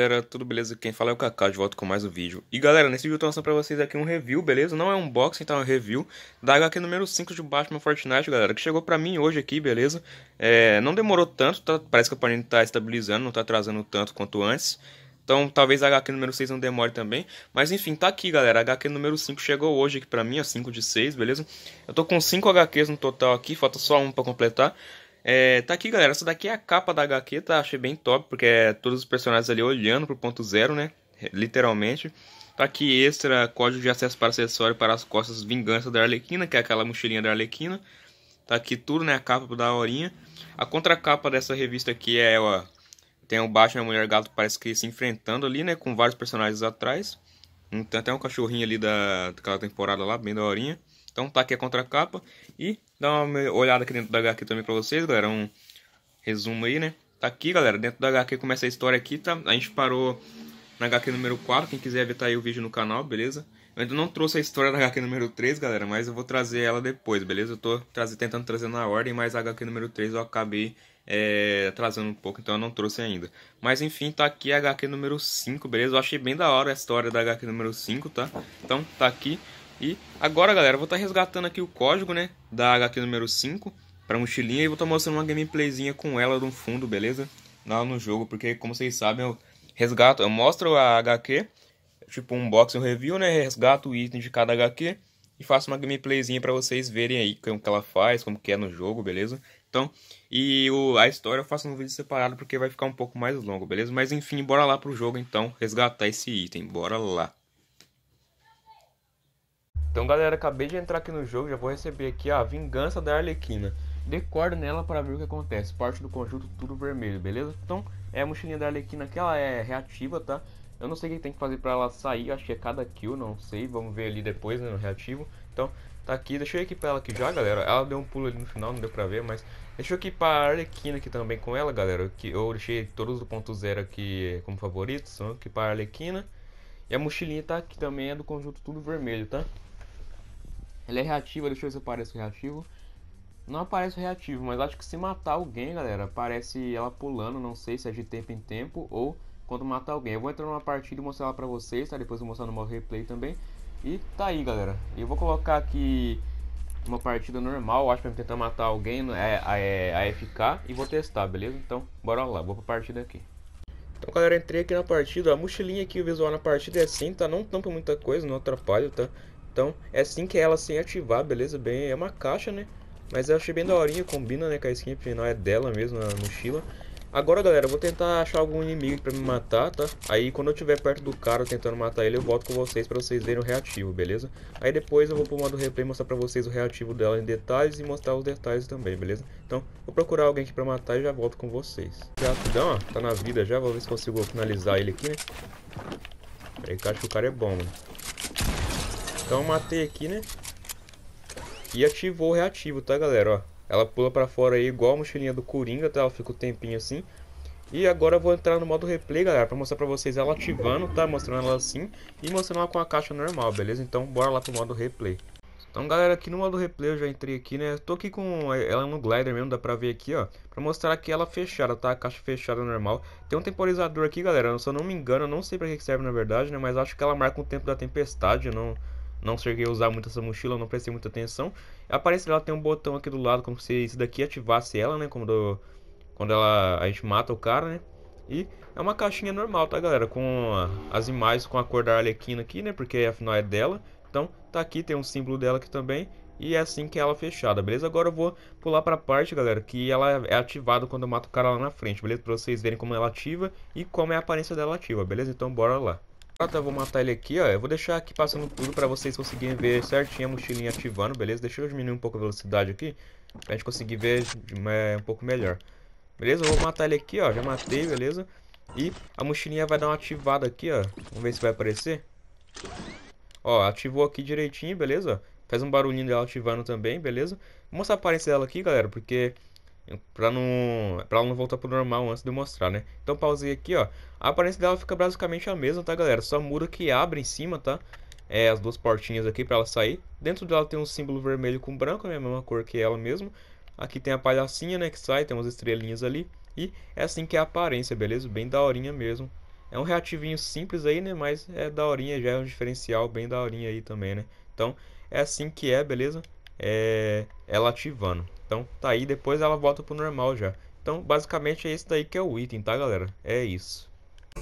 galera, tudo beleza? Quem fala é o Kaká, de volta com mais um vídeo. E galera, nesse vídeo eu tô lançando pra vocês aqui um review, beleza? Não é um unboxing, tá? É um review da HQ número 5 de Batman Fortnite, galera, que chegou pra mim hoje aqui, beleza? É, não demorou tanto, tá? parece que a Panini tá estabilizando, não tá atrasando tanto quanto antes. Então, talvez a HQ número 6 não demore também. Mas enfim, tá aqui, galera. A HQ número 5 chegou hoje aqui pra mim, a 5 de 6, beleza? Eu tô com 5 HQs no total aqui, falta só um pra completar. É, tá aqui, galera. Essa daqui é a capa da HQ, tá? Achei bem top, porque é todos os personagens ali olhando pro ponto zero, né? É, literalmente. Tá aqui extra, código de acesso para acessório para as costas Vingança da Arlequina, que é aquela mochilinha da Arlequina. Tá aqui tudo, né? A capa da horinha. A contracapa dessa revista aqui é, ó... Tem o baixo e a Mulher Gato, parece que se enfrentando ali, né? Com vários personagens atrás. Então, tem até um cachorrinho ali da, daquela temporada lá, bem da horinha. Então tá aqui a contracapa e dá uma olhada aqui dentro da HQ também pra vocês, galera. Um resumo aí, né? Tá aqui, galera. Dentro da HQ começa a história aqui, tá? A gente parou na HQ número 4. Quem quiser ver tá aí o vídeo no canal, beleza? Eu ainda não trouxe a história da HQ número 3, galera, mas eu vou trazer ela depois, beleza? Eu tô trazer, tentando trazer na ordem, mas a HQ número 3 eu acabei é, trazendo um pouco, então eu não trouxe ainda. Mas enfim, tá aqui a HQ número 5, beleza? Eu achei bem da hora a história da HQ número 5, tá? Então tá aqui. E agora, galera, vou estar tá resgatando aqui o código, né, da HQ número 5 para mochilinha e vou estar tá mostrando uma gameplayzinha com ela no fundo, beleza? Lá no jogo, porque como vocês sabem, eu resgato, eu mostro a HQ, tipo um box review, né, resgato o item de cada HQ e faço uma gameplayzinha para vocês verem aí como que ela faz, como que é no jogo, beleza? Então, e o, a história eu faço um vídeo separado porque vai ficar um pouco mais longo, beleza? Mas enfim, bora lá pro jogo então, resgatar esse item, bora lá. Então galera, acabei de entrar aqui no jogo, já vou receber aqui a Vingança da Arlequina. Decore nela para ver o que acontece, parte do conjunto tudo vermelho, beleza? Então, é a mochilinha da Arlequina que ela é reativa, tá? Eu não sei o que tem que fazer para ela sair, acho que é cada kill, não sei, vamos ver ali depois, né, no reativo. Então, tá aqui, deixa eu equipar ela aqui já, galera. Ela deu um pulo ali no final, não deu pra ver, mas... Deixa eu equipar a Arlequina aqui também com ela, galera. Que eu deixei todos do ponto zero aqui como favoritos, vamos equipar a Arlequina. E a mochilinha tá aqui também, é do conjunto tudo vermelho, tá? Ele é reativo, deixa eu ver se aparece reativo. Não aparece reativo, mas acho que se matar alguém, galera, aparece ela pulando, não sei se é de tempo em tempo ou quando matar alguém. Eu vou entrar numa partida e mostrar ela pra vocês, tá? Depois eu vou mostrar no meu replay também. E tá aí, galera. Eu vou colocar aqui uma partida normal, acho, pra tentar matar alguém, é, é, a FK, e vou testar, beleza? Então, bora lá, vou pra partida aqui. Então, galera, entrei aqui na partida, a mochilinha aqui, o visual na partida é assim, tá? Não tampa muita coisa, não atrapalha, tá? Então, é assim que é ela sem ativar, beleza? Bem, é uma caixa, né? Mas eu achei bem daorinha, combina, né? Com a skin final é dela mesmo, a mochila. Agora, galera, eu vou tentar achar algum inimigo pra me matar, tá? Aí, quando eu estiver perto do cara tentando matar ele, eu volto com vocês pra vocês verem o reativo, beleza? Aí depois eu vou pro modo replay mostrar pra vocês o reativo dela em detalhes e mostrar os detalhes também, beleza? Então, vou procurar alguém aqui pra matar e já volto com vocês. Rapidão, ó, tá na vida já, vou ver se consigo finalizar ele aqui, né? Peraí, que acho que o cara é bom, mano. Então matei aqui, né? E ativou o reativo, tá galera, ó. Ela pula pra fora aí igual a mochilinha do Coringa, tá? Ela fica um tempinho assim. E agora eu vou entrar no modo replay, galera, pra mostrar pra vocês ela ativando, tá? Mostrando ela assim e mostrando ela com a caixa normal, beleza? Então bora lá pro modo replay. Então galera, aqui no modo replay eu já entrei aqui, né? Tô aqui com ela no é glider mesmo, dá pra ver aqui, ó. Pra mostrar aqui ela é fechada, tá? A caixa fechada normal. Tem um temporizador aqui, galera, se eu não me engano, eu não sei pra que serve na verdade, né? Mas acho que ela marca o tempo da tempestade, não não cheguei a usar muito essa mochila, não prestei muita atenção. Aparece dela tem um botão aqui do lado, como se isso daqui ativasse ela, né? Quando, quando ela, a gente mata o cara, né? E é uma caixinha normal, tá, galera? Com as imagens com a cor da Arlequina aqui, né? Porque afinal é dela. Então, tá aqui, tem um símbolo dela aqui também. E é assim que é ela é fechada, beleza? Agora eu vou pular pra parte, galera, que ela é ativada quando eu mato o cara lá na frente, beleza? Pra vocês verem como ela ativa e como é a aparência dela ativa, beleza? Então bora lá vou matar ele aqui, ó. Eu vou deixar aqui passando tudo pra vocês conseguirem ver certinho a mochilinha ativando, beleza? Deixa eu diminuir um pouco a velocidade aqui, pra gente conseguir ver é, um pouco melhor. Beleza? Eu vou matar ele aqui, ó. Já matei, beleza? E a mochilinha vai dar uma ativada aqui, ó. Vamos ver se vai aparecer. Ó, ativou aqui direitinho, beleza? Faz um barulhinho dela ativando também, beleza? Vou mostrar a aparência dela aqui, galera, porque Pra, não, pra ela não voltar pro normal antes de eu mostrar, né? Então pausei aqui, ó. A aparência dela fica basicamente a mesma, tá, galera? Só muda que abre em cima, tá? É, as duas portinhas aqui pra ela sair. Dentro dela tem um símbolo vermelho com branco, né? A mesma cor que ela mesmo. Aqui tem a palhacinha, né? Que sai, tem umas estrelinhas ali. E é assim que é a aparência, beleza? Bem daorinha mesmo. É um reativinho simples aí, né? Mas é daorinha, já é um diferencial bem daorinha aí também, né? Então, é assim que é, beleza? é, ela ativando. Então tá aí, depois ela volta pro normal já. Então basicamente é esse daí que é o item, tá galera? É isso.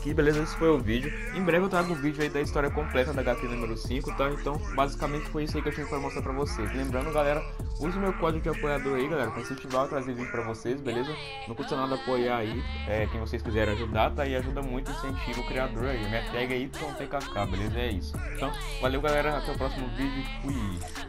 Que beleza, esse foi o vídeo. Em breve eu trago um vídeo aí da história completa da HQ número 5, tá? Então, basicamente foi isso aí que eu tinha pra mostrar pra vocês. Lembrando, galera, use meu código de apoiador aí, galera, pra incentivar a trazer vídeo pra vocês, beleza? Não custa nada apoiar aí, é, quem vocês quiserem ajudar, tá? E ajuda muito, incentiva o criador aí. Minha tag é YTKK, beleza? É isso. Então, valeu, galera, até o próximo vídeo. Fui!